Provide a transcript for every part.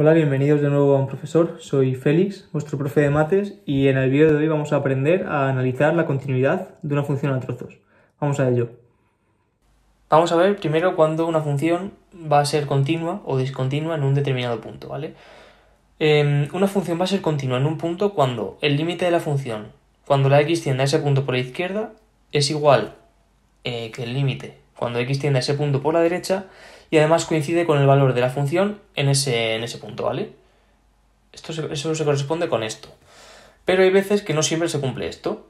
Hola, bienvenidos de nuevo a un profesor. Soy Félix, vuestro profe de mates, y en el vídeo de hoy vamos a aprender a analizar la continuidad de una función a trozos. Vamos a ello. Vamos a ver primero cuándo una función va a ser continua o discontinua en un determinado punto, ¿vale? Em, una función va a ser continua en un punto cuando el límite de la función, cuando la x tiende a ese punto por la izquierda, es igual eh, que el límite cuando x tiende a ese punto por la derecha, y además coincide con el valor de la función en ese, en ese punto, ¿vale? Esto eso se corresponde con esto. Pero hay veces que no siempre se cumple esto.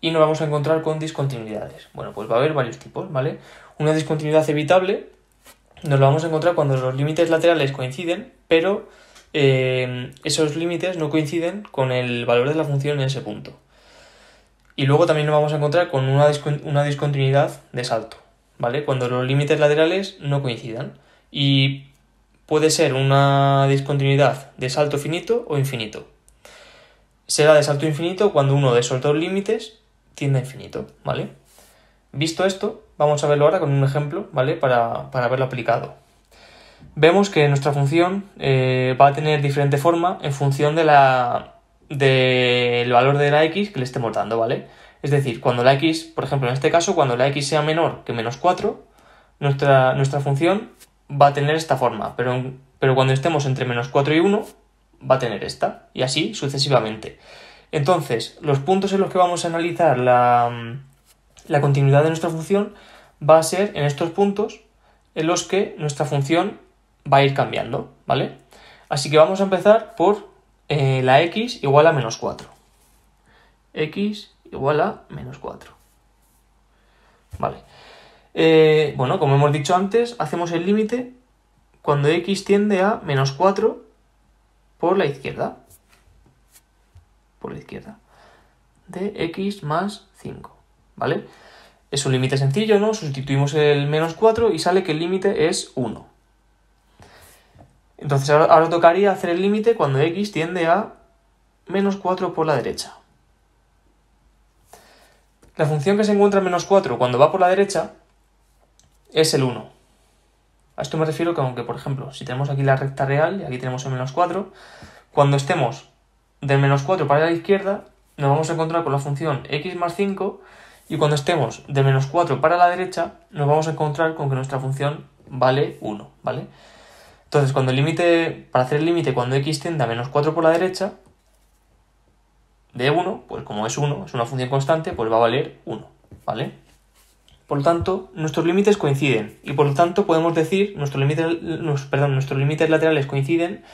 Y nos vamos a encontrar con discontinuidades. Bueno, pues va a haber varios tipos, ¿vale? Una discontinuidad evitable nos la vamos a encontrar cuando los límites laterales coinciden, pero eh, esos límites no coinciden con el valor de la función en ese punto. Y luego también nos vamos a encontrar con una, una discontinuidad de salto, ¿vale? Cuando los límites laterales no coincidan. Y puede ser una discontinuidad de salto finito o infinito. Será de salto infinito cuando uno de esos dos límites tiende a infinito, ¿vale? Visto esto, vamos a verlo ahora con un ejemplo, ¿vale? Para, para verlo aplicado. Vemos que nuestra función eh, va a tener diferente forma en función de la del valor de la x que le estemos dando, ¿vale? Es decir, cuando la x, por ejemplo, en este caso, cuando la x sea menor que menos 4, nuestra, nuestra función va a tener esta forma, pero, pero cuando estemos entre menos 4 y 1, va a tener esta, y así sucesivamente. Entonces, los puntos en los que vamos a analizar la, continuidad de nuestra función va a ser en estos puntos en los que nuestra función va a ir cambiando, ¿vale? Así que vamos a empezar por eh, la x igual a menos 4. x igual a menos 4. Vale. Eh, bueno, como hemos dicho antes, hacemos el límite cuando x tiende a menos 4 por la izquierda. Por la izquierda. De x más 5. ¿Vale? Es un límite sencillo, ¿no? Sustituimos el menos 4 y sale que el límite es 1. Entonces ahora, ahora tocaría hacer el límite cuando x tiende a menos 4 por la derecha. La función que se encuentra en menos 4 cuando va por la derecha es el 1. A esto me refiero que aunque, por ejemplo, si tenemos aquí la recta real y aquí tenemos el menos 4, cuando estemos del menos 4 para la izquierda, nos vamos a encontrar con la función x más 5 y cuando estemos de menos 4 para la derecha, nos vamos a encontrar con que nuestra función vale 1, ¿vale? Entonces, cuando el límite, para hacer el límite cuando x tiende a menos 4 por la derecha, de 1, pues como es 1, es una función constante, pues va a valer 1, ¿vale? Por lo tanto, nuestros límites coinciden y por lo tanto podemos decir, nuestros límites, perdón, nuestros límites laterales coinciden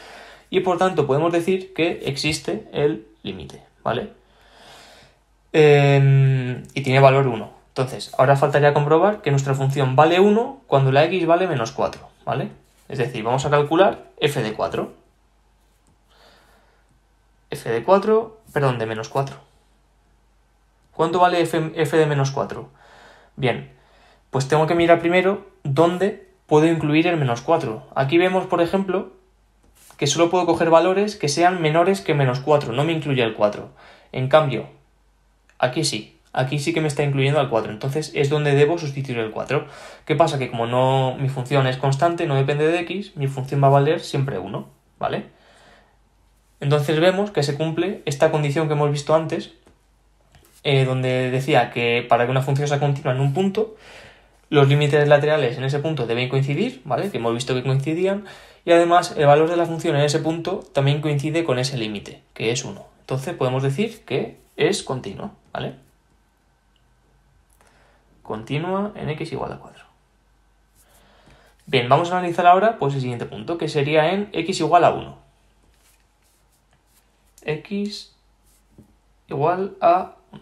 y por tanto podemos decir que existe el límite, ¿vale? Em, y tiene valor 1. Entonces, ahora faltaría comprobar que nuestra función vale 1 cuando la x vale menos 4, ¿vale? Es decir, vamos a calcular f de 4. f de 4 Perdón, de menos 4. ¿Cuánto vale f, de menos 4? Bien, pues tengo que mirar primero dónde puedo incluir el menos 4. Aquí vemos, por ejemplo, que solo puedo coger valores que sean menores que menos 4, no me incluye el 4. En cambio, aquí sí, aquí sí que me está incluyendo al 4, entonces es donde debo sustituir el 4. ¿Qué pasa? Que como no mi función es constante, no depende de x, mi función va a valer siempre 1, ¿vale? Entonces vemos que se cumple esta condición que hemos visto antes, eh, donde decía que para que una función sea continua en un punto, los límites laterales en ese punto deben coincidir, ¿vale? Que hemos visto que coincidían, y además el valor de la función en ese punto también coincide con ese límite, que es 1. Entonces podemos decir que es continua, ¿vale? Continua en x igual a 4. Bien, vamos a analizar ahora pues, el siguiente punto, que sería en x igual a 1 x igual a 1.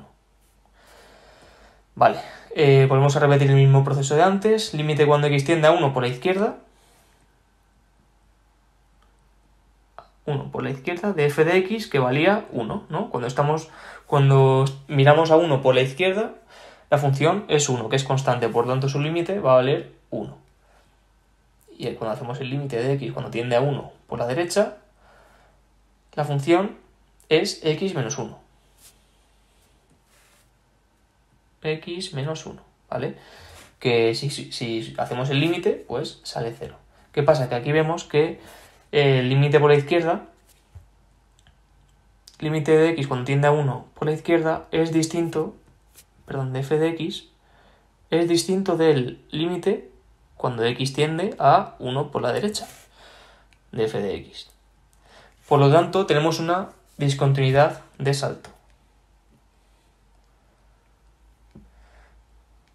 Vale, eh, volvemos a repetir el mismo proceso de antes. Límite cuando x tiende a 1 por la izquierda. 1 por la izquierda de f de x que valía 1, Cuando, estamos, cuando miramos a 1 por la izquierda, la función es 1, que es constante, por tanto su límite va a valer 1. Y cuando hacemos el límite de x cuando tiende a 1 por la derecha, la función es x menos 1. x menos 1, ¿vale? Que si, hacemos el límite, pues sale 0. ¿Qué pasa? Que aquí vemos que el límite por la izquierda, límite de x cuando tiende a 1 por la izquierda, es distinto, perdón, de f de x, es distinto del límite cuando x tiende a 1 por la derecha de f de x. Por lo tanto, tenemos una Discontinuidad de salto.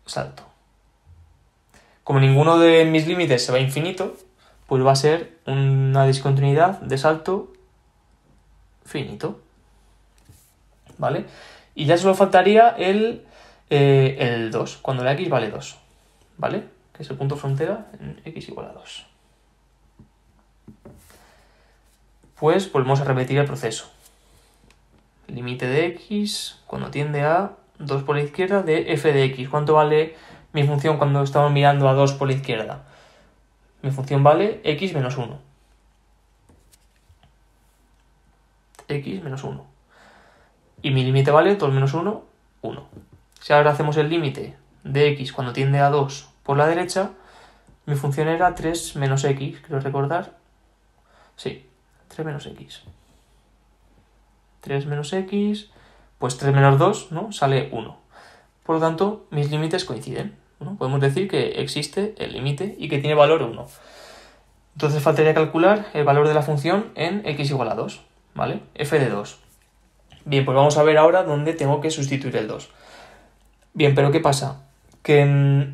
Salto. Como ninguno de mis límites se va a infinito, pues va a ser una discontinuidad de salto finito. ¿Vale? Y ya solo faltaría el, eh, el 2, cuando la x vale 2. ¿Vale? Que es el punto frontera en x igual a 2. Pues volvemos a repetir el proceso límite de x cuando tiende a 2 por la izquierda de f de x. ¿Cuánto vale mi función cuando estamos mirando a 2 por la izquierda? Mi función vale x menos 1. x menos 1. Y mi límite vale 2 menos 1, 1. Si ahora hacemos el límite de x cuando tiende a 2 por la derecha, mi función era 3 menos x, creo recordar. Sí, 3 menos x. 3 menos x, pues 3 menos 2, ¿no? Sale 1. Por lo tanto, mis límites coinciden. ¿no? Podemos decir que existe el límite y que tiene valor 1. Entonces faltaría calcular el valor de la función en x igual a 2, ¿vale? f de 2. Bien, pues vamos a ver ahora dónde tengo que sustituir el 2. Bien, pero ¿qué pasa? Que,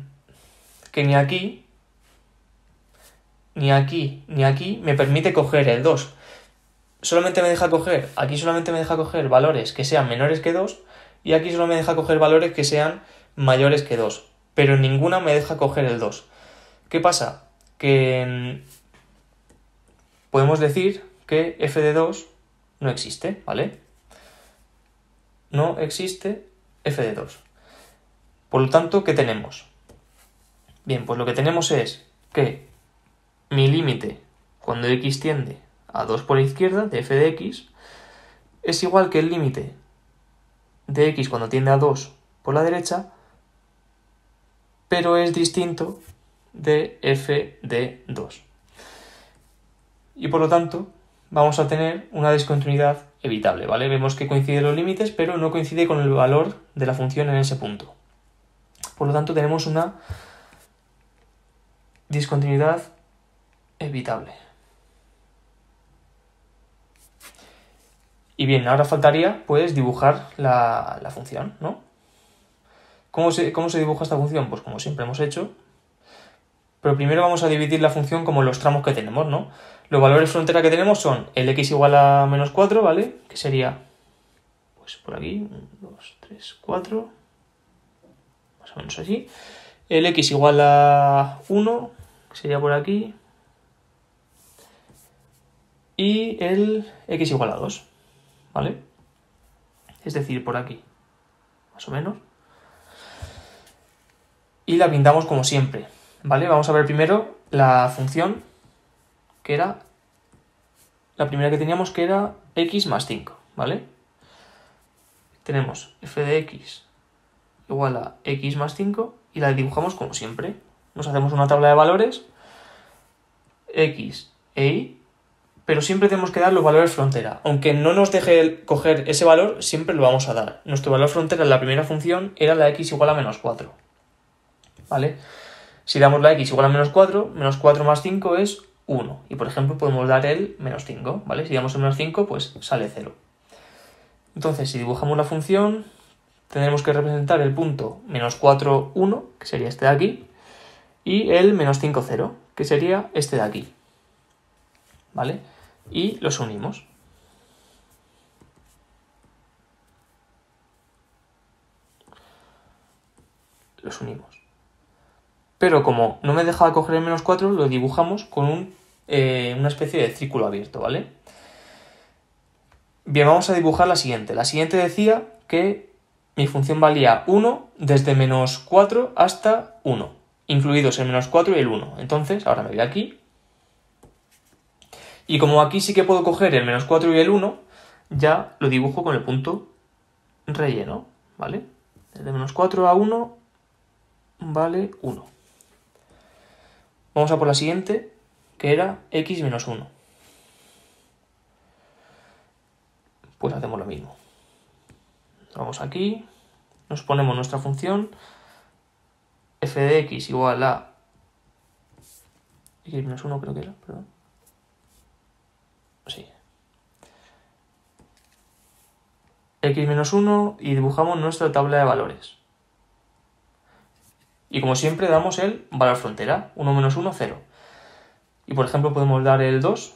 que ni aquí, ni aquí, ni aquí me permite coger el 2 solamente me deja coger, aquí solamente me deja coger valores que sean menores que 2 y aquí solo me deja coger valores que sean mayores que 2, pero ninguna me deja coger el 2. ¿Qué pasa? Que mm, podemos decir que f de 2 no existe, ¿vale? No existe f de 2. Por lo tanto, ¿qué tenemos? Bien, pues lo que tenemos es que mi límite cuando x tiende a 2 por la izquierda de f de x es igual que el límite de x cuando tiende a 2 por la derecha, pero es distinto de f de 2. Y por lo tanto, vamos a tener una discontinuidad evitable, ¿vale? Vemos que coinciden los límites, pero no coincide con el valor de la función en ese punto. Por lo tanto, tenemos una discontinuidad evitable. Y bien, ahora faltaría pues dibujar la, función, ¿no? ¿Cómo se, ¿Cómo se dibuja esta función? Pues como siempre hemos hecho. Pero primero vamos a dividir la función como los tramos que tenemos, ¿no? Los valores frontera que tenemos son el x igual a menos 4, ¿vale? Que sería, pues por aquí, 1, 2, 3, 4, más o menos así. El x igual a 1, que sería por aquí. Y el x igual a 2. ¿vale? Es decir, por aquí, más o menos. Y la pintamos como siempre, ¿vale? Vamos a ver primero la función que era la primera que teníamos que era x más 5, ¿vale? Tenemos f de x igual a x más 5 y la dibujamos como siempre. Nos hacemos una tabla de valores, x e y, pero siempre tenemos que dar los valores frontera. Aunque no nos deje coger ese valor, siempre lo vamos a dar. Nuestro valor frontera en la primera función era la x igual a menos 4. ¿Vale? Si damos la x igual a menos 4, menos 4 más 5 es 1. Y por ejemplo podemos dar el menos 5, ¿vale? Si damos el menos 5, pues sale 0. Entonces, si dibujamos la función, tenemos que representar el punto menos 4, 1, que sería este de aquí, y el menos 5, 0, que sería este de aquí. ¿Vale? y los unimos. Los unimos. Pero como no me dejaba coger el menos 4, lo dibujamos con un, eh, una especie de círculo abierto, ¿vale? Bien, vamos a dibujar la siguiente. La siguiente decía que mi función valía 1 desde menos 4 hasta 1, incluidos el menos 4 y el 1. Entonces, ahora me voy aquí, y como aquí sí que puedo coger el menos 4 y el 1, ya lo dibujo con el punto relleno, ¿vale? De menos 4 a 1 vale 1. Vamos a por la siguiente, que era x menos 1. Pues hacemos lo mismo. Vamos aquí, nos ponemos nuestra función f de x igual a x menos 1 creo que era, perdón X x-1 y dibujamos nuestra tabla de valores. Y como siempre damos el valor frontera, 1 menos 1, 0. Y por ejemplo podemos dar el 2,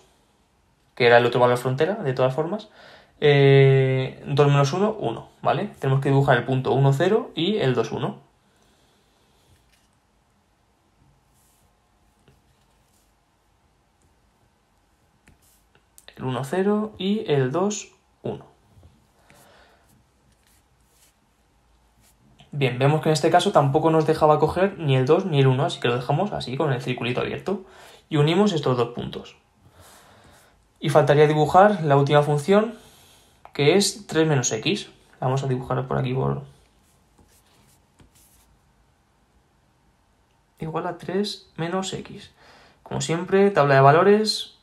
que era el otro valor frontera, de todas formas. 2 eh, menos 1, 1, ¿vale? Tenemos que dibujar el punto 1, 0 y el 2, 1. el 1-0 y el 2-1. Bien, vemos que en este caso tampoco nos dejaba coger ni el 2 ni el 1, así que lo dejamos así con el circulito abierto y unimos estos dos puntos. Y faltaría dibujar la última función que es 3 menos x. vamos a dibujar por aquí por... Igual a 3 menos x. Como siempre, tabla de valores,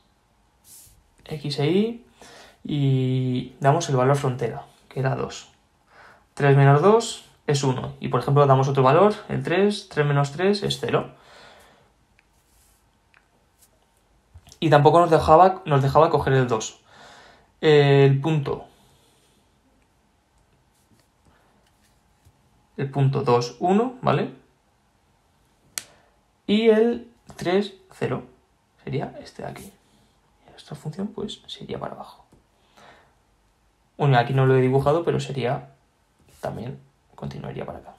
X e Y y damos el valor frontera, que era 2. 3 menos 2 es 1. Y por ejemplo damos otro valor, el 3, 3 menos 3 es 0. Y tampoco nos dejaba, nos dejaba coger el 2. El punto. El punto 2, 1, ¿vale? Y el 3, 0. Sería este de aquí esta función pues sería para abajo. Bueno, aquí no lo he dibujado, pero sería también continuaría para acá.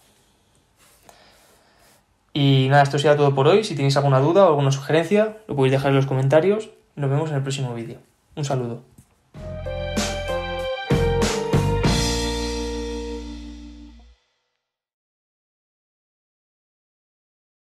Y nada, esto sería todo por hoy. Si tenéis alguna duda o alguna sugerencia, lo podéis dejar en los comentarios. Nos vemos en el próximo vídeo. Un saludo.